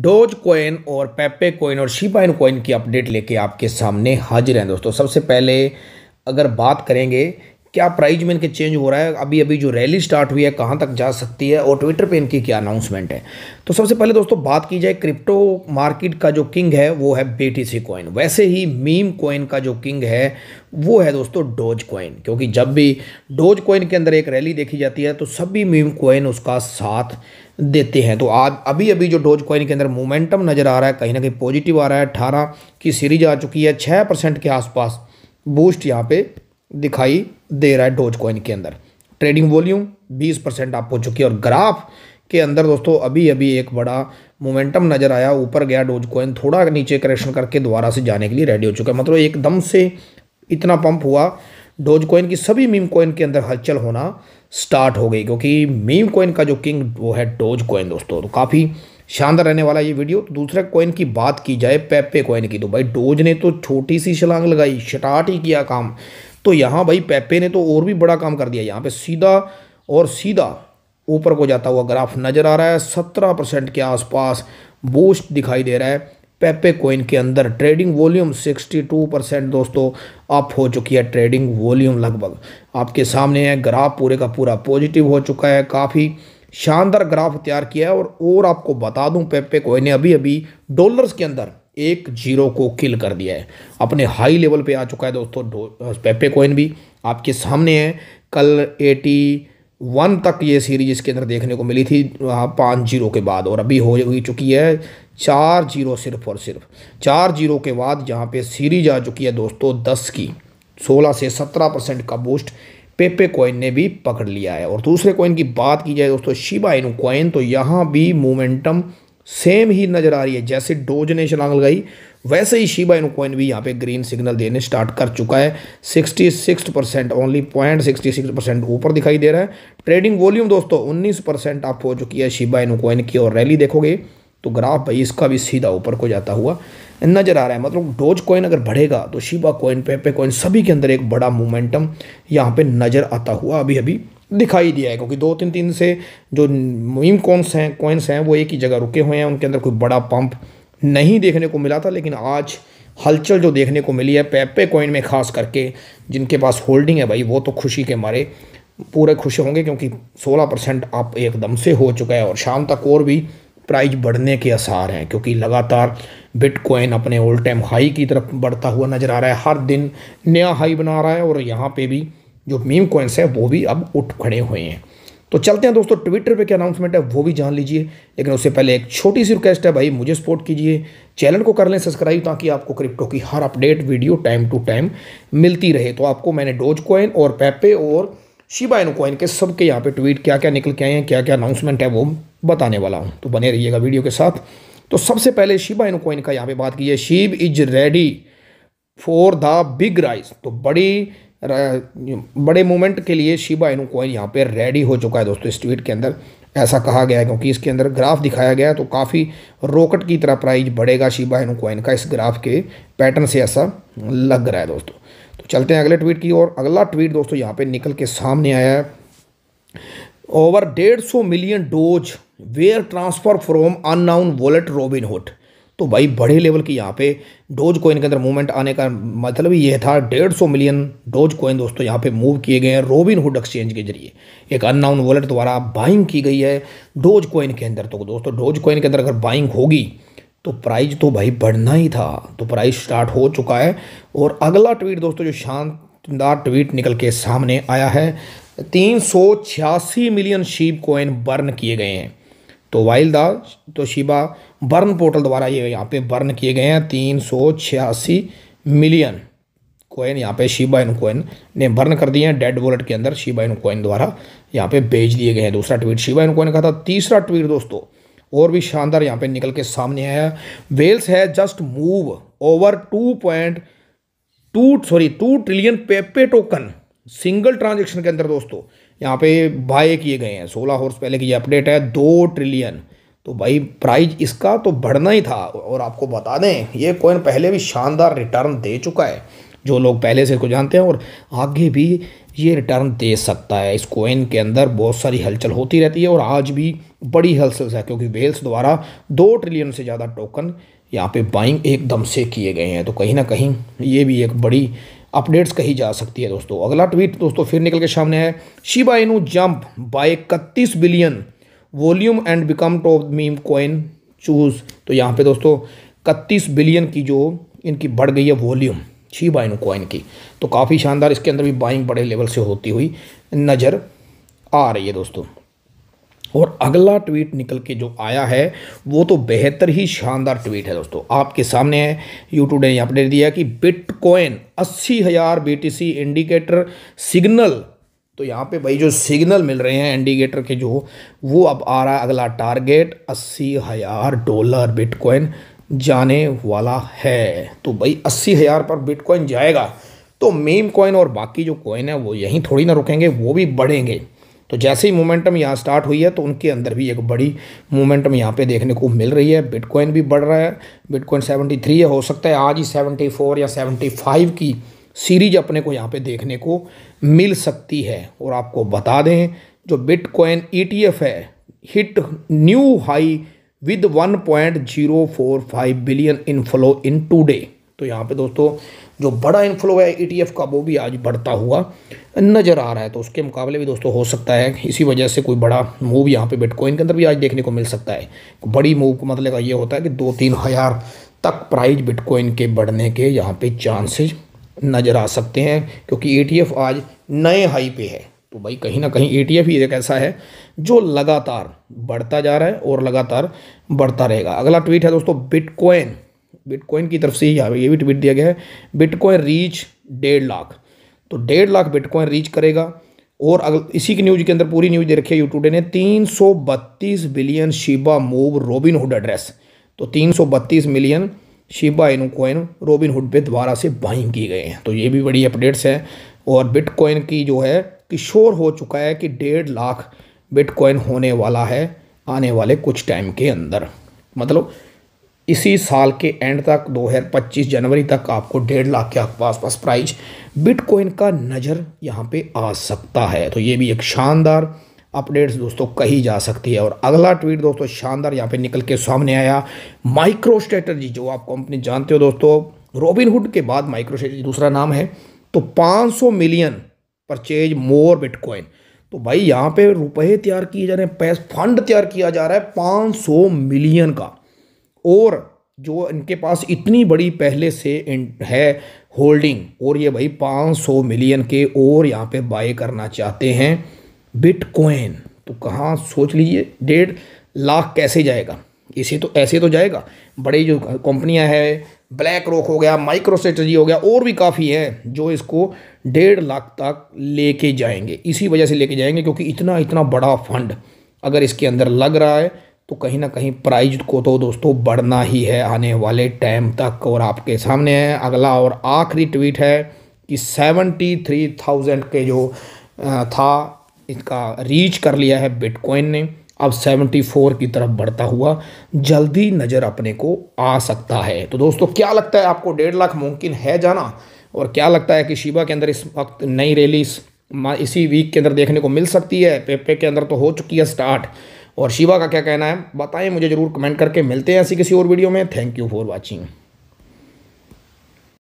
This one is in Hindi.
डोज कोइन और पेपे कोइन और शिपाइन कोइन की अपडेट लेके आपके सामने हाजिर हैं दोस्तों सबसे पहले अगर बात करेंगे क्या प्राइज में इनके चेंज हो रहा है अभी अभी जो रैली स्टार्ट हुई है कहाँ तक जा सकती है और ट्विटर पे इनकी क्या अनाउंसमेंट है तो सबसे पहले दोस्तों बात की जाए क्रिप्टो मार्केट का जो किंग है वो है सी कॉइन वैसे ही मीम कॉइन का जो किंग है वो है दोस्तों डोज कॉइन क्योंकि जब भी डोज कॉइन के अंदर एक रैली देखी जाती है तो सभी मीम कॉइन उसका साथ देते हैं तो आज अभी अभी जो डोज कॉइन के अंदर मोमेंटम नज़र आ रहा है कहीं ना कहीं पॉजिटिव आ रहा है अठारह की सीरीज आ चुकी है छः परसेंट के आसपास बूस्ट यहाँ पे दिखाई दे रहा है डोज कॉइन के अंदर ट्रेडिंग वॉल्यूम 20 परसेंट आप हो चुकी है और ग्राफ के अंदर दोस्तों अभी अभी एक बड़ा मोमेंटम नज़र आया ऊपर गया डोज कॉइन थोड़ा नीचे करेक्शन करके दोबारा से जाने के लिए रेडी हो चुका है मतलब एकदम से इतना पंप हुआ डोज कॉइन की सभी मीम कॉइन के अंदर हलचल होना स्टार्ट हो गई क्योंकि मीम कॉइन का जो किंग वो है डोज कॉइन दोस्तों तो काफ़ी शानदार रहने वाला ये वीडियो तो दूसरे कॉइन की बात की जाए पेपे कॉइन की तो भाई डोज ने तो छोटी सी छलांग लगाई शटाट ही किया काम तो यहाँ भाई पेपे ने तो और भी बड़ा काम कर दिया यहाँ पे सीधा और सीधा ऊपर को जाता हुआ ग्राफ नज़र आ रहा है सत्रह परसेंट के आसपास बूस्ट दिखाई दे रहा है पेपे कोइन के अंदर ट्रेडिंग वॉल्यूम 62 परसेंट दोस्तों अप हो चुकी है ट्रेडिंग वॉल्यूम लगभग आपके सामने है ग्राफ पूरे का पूरा पॉजिटिव हो चुका है काफ़ी शानदार ग्राफ तैयार किया है और और आपको बता दूं पेपे कोइन ने अभी अभी डॉलर्स के अंदर एक जीरो को किल कर दिया है अपने हाई लेवल पे आ चुका है दोस्तों पेपे कोइन भी आपके सामने है कल एटी वन तक ये सीरीज इसके अंदर देखने को मिली थी पाँच जीरो के बाद और अभी हो चुकी है चार जीरो सिर्फ और सिर्फ चार जीरो के बाद यहाँ पे सीरीज आ चुकी है दोस्तों दस की सोलह से सत्रह परसेंट का बूस्ट पेपे कॉइन ने भी पकड़ लिया है और दूसरे कॉइन की बात की जाए दोस्तों शिबा इनू कॉइन तो यहाँ भी मोमेंटम सेम ही नज़र आ रही है जैसे डोज ने छलांग लगाई वैसे ही शिबा इन कॉइन भी यहाँ पे ग्रीन सिग्नल देने स्टार्ट कर चुका है 66 percent only point sixty six percent ऊपर दिखाई दे रहा है ट्रेडिंग वॉल्यूम दोस्तों 19 परसेंट अप हो चुकी है शिबा इन कॉइन की और रैली देखोगे तो ग्राफ भाई इसका भी सीधा ऊपर को जाता हुआ नज़र आ रहा है मतलब डोज कॉइन अगर बढ़ेगा तो शिबा कॉइन पेपे कॉइन सभी के अंदर एक बड़ा मोमेंटम यहाँ पर नज़र आता हुआ अभी अभी दिखाई दिया है क्योंकि दो तीन दिन से जो मीम कॉन्स हैं कॉइन्स हैं वो एक ही जगह रुके हुए हैं उनके अंदर कोई बड़ा पंप नहीं देखने को मिला था लेकिन आज हलचल जो देखने को मिली है पेपे कॉइन में खास करके जिनके पास होल्डिंग है भाई वो तो खुशी के मारे पूरे खुश होंगे क्योंकि 16 परसेंट आप एकदम से हो चुका है और शाम तक और भी प्राइस बढ़ने के आसार हैं क्योंकि लगातार बिटकॉइन अपने ऑल टाइम हाई की तरफ बढ़ता हुआ नज़र आ रहा है हर दिन नया हाई बना रहा है और यहाँ पर भी जो मीम कोइंस है वो भी अब उठ खड़े हुए हैं तो चलते हैं दोस्तों ट्विटर पे क्या अनाउंसमेंट है वो भी जान लीजिए लेकिन उससे पहले एक छोटी सी रिक्वेस्ट है भाई मुझे सपोर्ट कीजिए चैनल को कर लें सब्सक्राइब ताकि आपको क्रिप्टो की हर update video time to time मिलती रहे तो आपको मैंने डोज कोइन और पैपे और शिबा इनो कोइन के सबके यहाँ पे ट्वीट क्या क्या निकल के आए हैं क्या क्या अनाउंसमेंट है वो बताने वाला हूँ तो बने रहिएगा वीडियो के साथ तो सबसे पहले शिबा इनो कोइन का यहाँ पे बात की है Shib is ready for the big rise तो बड़ी बड़े मोमेंट के लिए शिबा इनू कॉइन यहाँ पे रेडी हो चुका है दोस्तों इस ट्वीट के अंदर ऐसा कहा गया है क्योंकि इसके अंदर ग्राफ दिखाया गया है तो काफ़ी रोकट की तरह प्राइस बढ़ेगा शिबा इनू कॉइन का इस ग्राफ के पैटर्न से ऐसा लग रहा है दोस्तों तो चलते हैं अगले ट्वीट की और अगला ट्वीट दोस्तों यहाँ पर निकल के सामने आया है ओवर डेढ़ सौ million doge were transfer from unknown wallet Robinhood तो भाई बड़े लेवल की यहाँ पे डोज कोइन के अंदर मूवमेंट आने का मतलब ये था डेढ़ सौ मिलियन डोज कोइन दोस्तों यहाँ पे मूव किए गए हैं रोबिन हुड एक्सचेंज के जरिए एक अननाउन वॉलेट द्वारा बाइंग की गई है डोज कोइन के अंदर तो दोस्तों डोज कोइन के अंदर अगर बाइंग होगी तो प्राइज तो भाई बढ़ना ही था तो प्राइज स्टार्ट हो चुका है और अगला ट्वीट दोस्तों जो शानदार ट्वीट निकल के सामने आया है तीन सौ छियासी मिलियन शीप कोइन बर्न किए गए हैं तो वाइल द तो शिबा बर्न पोर्टल द्वारा ये यहाँ पे बर्न किए गए हैं तीन सौ छियासी मिलियन कोइन यहाँ पे शिबा इन कोइन ने बर्न कर दिए हैं डेड वॉलेट के अंदर शिबा इन कोइन द्वारा यहाँ पे भेज दिए गए हैं दूसरा ट्वीट शिबा इन कोइन का था तीसरा ट्वीट दोस्तों और भी शानदार यहाँ पे निकल के सामने आया वेल्स है just move over two point two sorry two trillion Pepe token single transaction के अंदर दोस्तों यहाँ पे बाय किए गए हैं सोलह हॉर्स पहले की ये अपडेट है दो ट्रिलियन तो भाई प्राइज इसका तो बढ़ना ही था और आपको बता दें ये कोइन पहले भी शानदार रिटर्न दे चुका है जो लोग पहले से इसको जानते हैं और आगे भी ये रिटर्न दे सकता है इस कोइन के अंदर बहुत सारी हलचल होती रहती है और आज भी बड़ी हलचल है क्योंकि वेल्स द्वारा दो ट्रिलियन से ज़्यादा टोकन यहाँ पे बाइंग एकदम से किए गए हैं तो कहीं ना कहीं ये भी एक बड़ी अपडेट्स कही जा सकती है दोस्तों अगला ट्वीट दोस्तों फिर निकल के सामने है शिबा इनू जंप बाय इकतीस billion volume and become top meme coin choose तो यहाँ पे दोस्तों इकतीस बिलियन की जो इनकी बढ़ गई है वॉल्यूम शिबा इनू कॉइन की तो काफ़ी शानदार इसके अंदर भी बाइंग बड़े लेवल से होती हुई नज़र आ रही है दोस्तों और अगला ट्वीट निकल के जो आया है वो तो बेहतर ही शानदार ट्वीट है दोस्तों आपके सामने है यूट्यूब ने अपडेट दिया कि बिटकॉइन अस्सी हज़ार बी इंडिकेटर सिग्नल तो यहाँ पे भाई जो सिग्नल मिल रहे हैं इंडिकेटर के जो वो अब आ रहा है अगला टारगेट अस्सी हज़ार डॉलर बिटकॉइन जाने वाला है तो भाई अस्सी हज़ार पर बिटकॉइन जाएगा तो मेम कॉइन और बाकी जो कॉइन है वो यहीं थोड़ी ना रुकेंगे वो भी बढ़ेंगे तो जैसे ही मोमेंटम यहाँ स्टार्ट हुई है तो उनके अंदर भी एक बड़ी मोमेंटम यहाँ पे देखने को मिल रही है बिटकॉइन भी बढ़ रहा है बिटकॉइन 73 है हो सकता है आज ही 74 या 75 की सीरीज अपने को यहाँ पे देखने को मिल सकती है और आपको बता दें जो बिटकॉइन ई e है hit new high with one billion inflow in today तो यहाँ पे दोस्तों जो बड़ा इन्फ्लो है ई e का वो भी आज बढ़ता हुआ नज़र आ रहा है तो उसके मुकाबले भी दोस्तों हो सकता है इसी वजह से कोई बड़ा मूव यहाँ पे बिटकॉइन के अंदर भी आज देखने को मिल सकता है बड़ी मूव का मतलब ये होता है कि दो तीन हज़ार तक प्राइज बिटकॉइन के बढ़ने के यहाँ पे चांसेज नज़र आ सकते हैं क्योंकि ई e आज नए हाई पे है तो भाई कहीं ना कहीं ई e ही एक ऐसा है जो लगातार बढ़ता जा रहा है और लगातार बढ़ता रहेगा अगला ट्वीट है दोस्तों बिटकॉइन बिटकॉइन की तरफ से ही यहाँ ये भी ट्वीट दिया गया है बिटकॉइन रीच डेढ़ लाख तो डेढ़ लाख बिटकॉइन रीच करेगा और अगर इसी की न्यूज़ के अंदर पूरी न्यूज़ दे रखी है यूट्यूडे ने तीन सौ बत्तीस billion Shiba move Robinhood address तो तीन सौ बत्तीस million Shiba Inu coin Robinhood पे दोबारा से बाइंग की गए हैं तो ये भी बड़ी अपडेट्स हैं और बिटकॉइन की जो है कि शोर हो चुका है कि डेढ़ लाख बिटकॉइन होने वाला है आने वाले कुछ टाइम के अंदर मतलब इसी साल के एंड तक 2025 जनवरी तक आपको डेढ़ लाख के आसपास पास प्राइज बिटकॉइन का नज़र यहाँ पे आ सकता है तो ये भी एक शानदार अपडेट्स दोस्तों कही जा सकती है और अगला ट्वीट दोस्तों शानदार यहाँ पे निकल के सामने आया माइक्रो स्ट्रेटर्जी जो आप कंपनी जानते हो दोस्तों रॉबिनहुड के बाद माइक्रो स्ट्रेटर्जी दूसरा नाम है तो पाँच मिलियन परचेज मोर बिटकॉइन तो भाई यहाँ पर रुपये तैयार किए जा रहे हैं पैस फंड तैयार किया जा रहा है पाँच मिलियन का और जो इनके पास इतनी बड़ी पहले से है होल्डिंग और ये भाई 500 मिलियन के और यहाँ पे बाय करना चाहते हैं बिटकॉइन तो कहाँ सोच लीजिए डेढ़ लाख कैसे जाएगा इसे तो ऐसे तो जाएगा बड़े जो कंपनियाँ हैं ब्लैक रॉक हो गया माइक्रो हो गया और भी काफ़ी हैं जो इसको डेढ़ लाख तक लेके जाएंगे इसी वजह से लेके जाएंगे क्योंकि इतना इतना बड़ा फंड अगर इसके अंदर लग रहा है तो कहीं ना कहीं प्राइज को तो दोस्तों बढ़ना ही है आने वाले टाइम तक और आपके सामने है अगला और आखिरी ट्वीट है कि सेवेंटी थ्री थाउजेंड के जो था इसका रीच कर लिया है बिटकॉइन ने अब फोर की तरफ बढ़ता हुआ जल्दी नज़र अपने को आ सकता है तो दोस्तों क्या लगता है आपको डेढ़ लाख मुमकिन है जाना और क्या लगता है कि शिबा के अंदर इस वक्त नई रैली इसी वीक के अंदर देखने को मिल सकती है पेपे के अंदर तो हो चुकी है स्टार्ट और शिवा का क्या कहना है बताएं मुझे ज़रूर कमेंट करके मिलते हैं ऐसी किसी और वीडियो में थैंक यू फॉर वॉचिंग